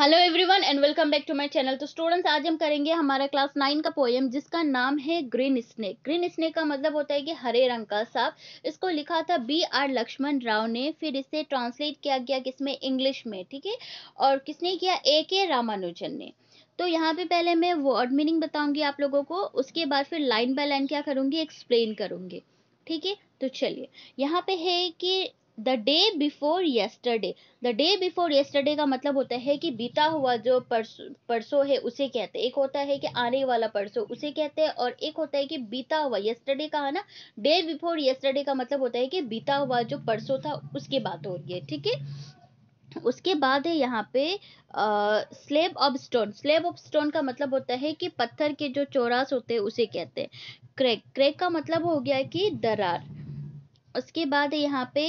Hello everyone and welcome back to my channel तो students आज हम करेंगे हमारा क्लास नाइन का पोएम जिसका नाम है ग्रीन स्नेक ग्रीन स्नेक का मतलब होता है कि हरे रंग का सांप इसको लिखा था बी आर लक्ष्मण राव ने फिर इसे ट्रांसलेट किया गया किसमें इंग्लिश में ठीक है और किसने किया ए के रामानुजन ने तो यहाँ पे पहले मैं वर्ड मीनिंग बताऊंगी आप लोगों को उसके बाद फिर लाइन बाय लाइन क्या करूँगी एक्सप्लेन करूँगी ठीक है तो चलिए यहाँ पे है कि the day before yesterday the day before yesterday का मतलब होता है कि बीता हुआ जो परसों परसों है उसे कहते हैं एक होता है कि आने वाला परसों उसे कहते हैं और एक होता है कि बीता हुआ यस्टरडे का आना डे बिफोर यस्टरडे का मतलब होता है कि बीता हुआ जो परसों था उसके बात हो रही है ठीक है उसके बाद है यहाँ पे slab of stone slab of stone का मतलब होता है कि पत्थर के जो चौरास होते हैं उसे कहते हैं क्रैक क्रैक का मतलब हो गया कि दरार उसके बाद यहाँ पे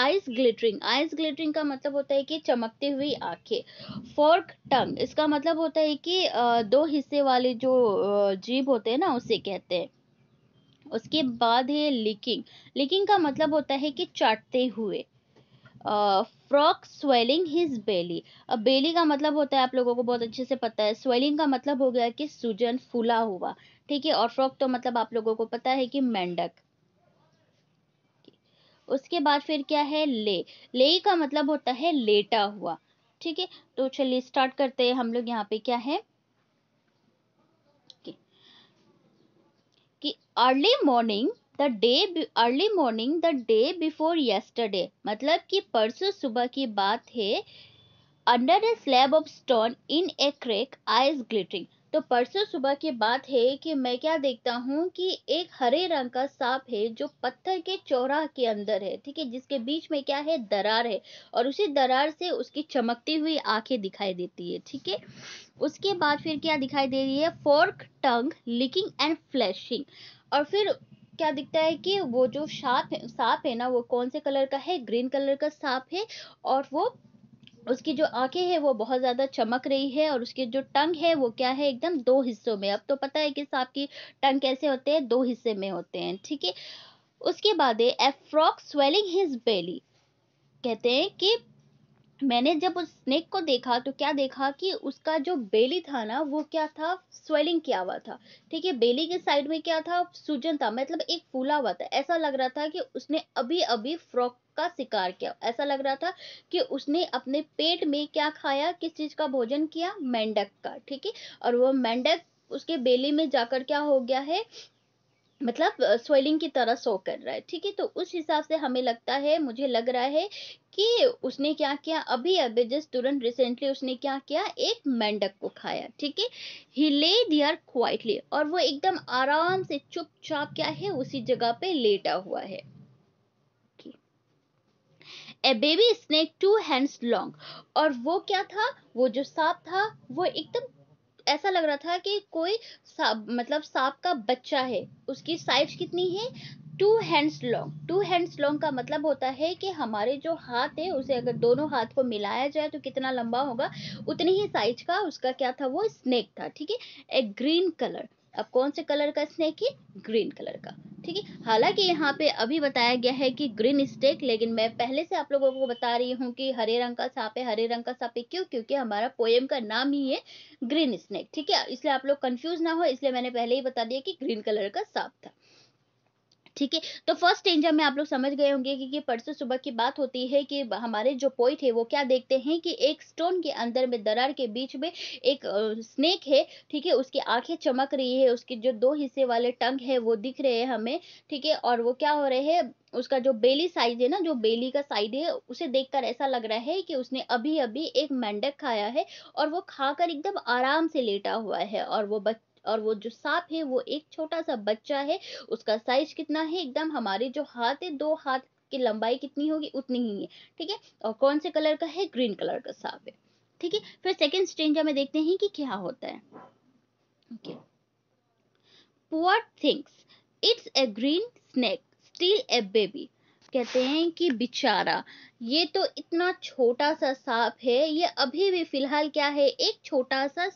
आइस ग्लिटरिंग आइस ग्लिटरिंग का मतलब होता है कि चमकती हुई आंखें फोर्क टंग इसका मतलब होता है कि दो हिस्से वाले जो जीभ होते हैं ना उसे कहते हैं उसके बाद है लिकिंग लिकिंग का मतलब होता है कि चाटते हुए फ्रॉक स्वेलिंग हिज बेली अब बेली का मतलब होता है आप लोगों को बहुत अच्छे से पता है स्वेलिंग का मतलब हो गया कि सूजन फूला हुआ ठीक है और फ्रॉक तो मतलब आप लोगों को पता है कि मेंढक उसके बाद फिर क्या है ले ले का मतलब होता है लेटा हुआ ठीक है तो चलिए स्टार्ट करते हैं हम लोग यहाँ पे क्या है कि early morning the day early morning the day before yesterday मतलब कि परसों सुबह की बात है under a slab of stone in a crack eyes glittering तो परसों सुबह की बात है कि मैं क्या देखता हूँ कि एक हरे रंग का सांप है जो पत्थर के चौराह के अंदर है ठीक है जिसके बीच में क्या है दरार है और उसी दरार से उसकी चमकती हुई आंखें दिखाई देती है ठीक है उसके बाद फिर क्या दिखाई दे रही है fork tongue licking and flashing और फिर क्या दिखता है कि वो जो सांप है सांप है ना वो कौन से कलर का है ग्रीन कलर का सांप है और वो उसकी जो आंखें हैं वो बहुत ज़्यादा चमक रही है और उसकी जो टंग है वो क्या है एकदम दो हिस्सों में अब तो पता है कि सांप की टंग कैसे होते हैं दो हिस्से में होते हैं ठीक है उसके बाद है एफ्रॉक स्वेलिंग हिज बेली कहते हैं कि मैंने जब उस स्नेक को देखा तो क्या देखा कि उसका जो बेली था ना वो क्या था स्वेलिंग किया हुआ था ठीक है बेली के साइड में क्या था सूजन था मतलब एक फूला हुआ था ऐसा लग रहा था कि उसने अभी अभी फ्रॉक का शिकार किया ऐसा लग रहा था कि उसने अपने पेट में क्या खाया किस चीज का भोजन किया मेंढक का ठीक है और वो मेंढक उसके बेली में जाकर क्या हो गया है मतलब स्वेलिंग की तरह सो कर रहा है ठीक है तो उस हिसाब से हमें लगता है मुझे लग रहा है कि उसने क्या किया अभी अभी जस्ट तुरंत रिसेंटली उसने क्या किया एक मेंढक को खाया ठीक है ही ले दियर क्वाइटली और वो एकदम आराम से चुपचाप क्या है उसी जगह पे लेटा हुआ है a baby snake two hands long और वो क्या था वो जो सांप था वो एकदम ऐसा लग रहा था कि कोई सांप मतलब सांप का बच्चा है उसकी साइज कितनी है two hands long two hands long का मतलब होता है कि हमारे जो हाथ है उसे अगर दोनों हाथ को मिलाया जाए तो कितना लंबा होगा उतनी ही साइज का उसका क्या था वो स्नेक था ठीक है ए ग्रीन कलर अब कौन से कलर का स्नेक है ग्रीन कलर का ठीक है हालांकि यहाँ पे अभी बताया गया है कि ग्रीन स्टेक लेकिन मैं पहले से आप लोगों को बता रही हूँ कि हरे रंग का सांप है हरे रंग का सांप है क्यों क्योंकि हमारा पोएम का नाम ही है ग्रीन स्नेक ठीक है इसलिए आप लोग कंफ्यूज ना हो इसलिए मैंने पहले ही बता दिया कि ग्रीन कलर का सांप था ठीक है तो फर्स्ट डेंजर में आप लोग समझ गए होंगे कि, कि परसों सुबह की बात होती है कि हमारे जो पोई थे वो क्या देखते हैं कि एक स्टोन के अंदर में दरार के बीच में एक स्नेक है ठीक है उसकी आंखें चमक रही है उसके जो दो हिस्से वाले टंग है वो दिख रहे हैं हमें ठीक है और वो क्या हो रहे है उसका जो बेली साइज है ना जो बेली का साइज है उसे देखकर ऐसा लग रहा है कि उसने अभी अभी एक मेंढक खाया है और वो खाकर एकदम आराम से लेटा हुआ है और वो बच और वो जो सांप है वो एक छोटा सा बच्चा है उसका साइज कितना है एकदम हमारे जो हाथ है दो हाथ की लंबाई कितनी होगी उतनी ही है ठीक है और कौन से कलर का है ग्रीन कलर का सांप है ठीक है फिर सेकेंड स्टेंजा में देखते हैं कि क्या होता है okay poor things it's a green snake still a baby कहते हैं कि बिचारा ये तो इतना छोटा सा सांप है ये अभी भी फिलहाल क्या है एक छोटा सा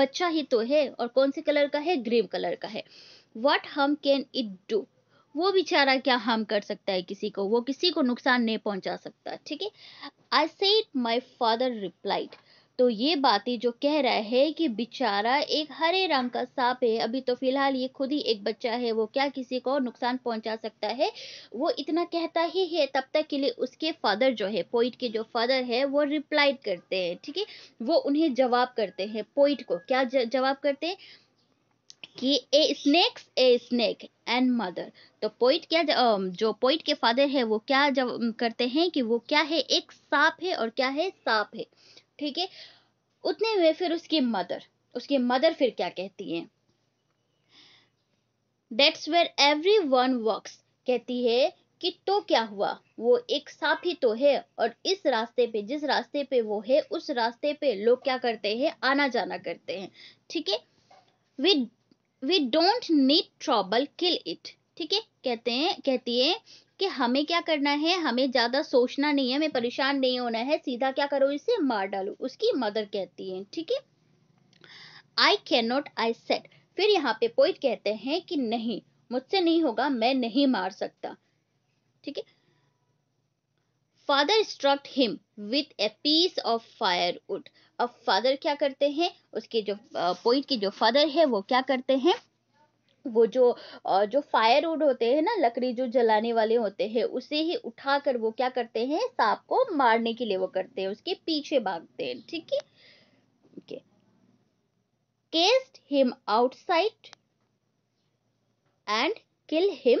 बच्चा ही तो है और कौन से कलर का है ग्रीन कलर का है वट हम कैन इट डू वो बेचारा क्या हार्म कर सकता है किसी को वो किसी को नुकसान नहीं पहुंचा सकता ठीक है I said my father replied तो ये बातें जो कह रहा है कि बेचारा एक हरे रंग का सांप है अभी तो फिलहाल ये खुद ही एक बच्चा है वो क्या किसी को नुकसान पहुंचा सकता है वो इतना कहता ही है तब तक के लिए उसके फादर जो है पोइट के जो फादर है वो रिप्लाई करते हैं ठीक है वो उन्हें जवाब करते हैं पोइट को क्या जवाब करते हैं कि a snakes a snake and mother तो पोइट क्या जो पोइट के फादर है वो क्या जब करते हैं कि वो क्या है एक सांप है और क्या है सांप है ठीक है उतने में फिर उसकी मदर उसकी मदर फिर क्या कहती है that's where every one works कहती है कि तो क्या हुआ वो एक सांप ही तो है और इस रास्ते पे जिस रास्ते पे वो है उस रास्ते पे लोग क्या करते हैं आना जाना करते हैं ठीक है we we don't need trouble kill it ठीक है कहते हैं कहती है कि हमें क्या करना है हमें ज़्यादा सोचना नहीं है हमें परेशान नहीं होना है सीधा क्या करो इसे मार डालो उसकी मदर कहती है ठीक है I can not I set फिर यहाँ पे पोइट कहते हैं कि नहीं मुझसे नहीं होगा मैं नहीं मार सकता ठीक है father struck him with a piece of firewood अब फादर क्या करते हैं उसके जो पोइट के जो फादर है वो क्या करते हैं वो जो जो फायर वुड होते हैं ना लकड़ी जो जलाने वाले होते हैं उसे ही उठाकर वो क्या करते हैं सांप को मारने के लिए वो करते हैं उसके पीछे भागते हैं ठीक है okay cast him outside and kill him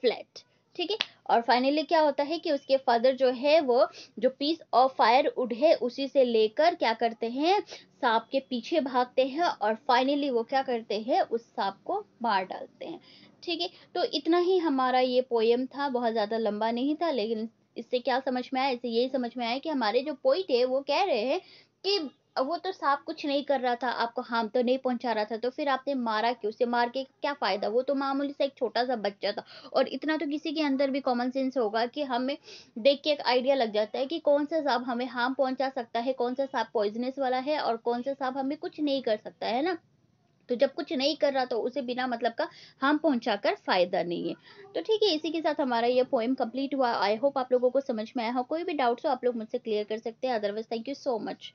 flat ठीक है और फाइनली क्या होता है कि उसके फादर जो है वो जो पीस ऑफ फायर उड है उसी से लेकर क्या करते हैं सांप के पीछे भागते हैं और फाइनली वो क्या करते हैं उस सांप को मार डालते हैं ठीक है तो इतना ही हमारा ये पोएम था बहुत ज़्यादा लंबा नहीं था लेकिन इससे क्या समझ में आया इससे यही समझ में आया कि हमारे जो पोइट है वो कह रहे हैं कि वो तो सांप कुछ नहीं कर रहा था, आपको हार्म तो नहीं पहुंचा रहा था, तो फिर आपने मारा क्यों? उसे मार के क्या फ़ायदा? वो तो मामूली सा एक छोटा-सा बच्चा था और इतना तो किसी के अंदर भी कॉमन सेंस होगा कि हमें देख के एक आइडिया लग जाता है कि कौन-सा सांप हमें हार्म पहुंचा सकता है, कौन-सा सांप पॉइज़नस वाला है और कौन-सा सांप हमें कुछ नहीं कर सकता, है ना? तो जब कुछ नहीं कर रहा तो उसे बिना मतलब का हार्म पहुंचाकर फ़ायदा नहीं है। तो ठीक है, इसी के साथ हमारा ये पोएम कंप्लीट हुआ। आई होप आप लोगों को समझ में आया हो। कोई भी डाउट्स हो आप लोग मुझसे क्लियर कर सकते हैं। Otherwise thank you so much.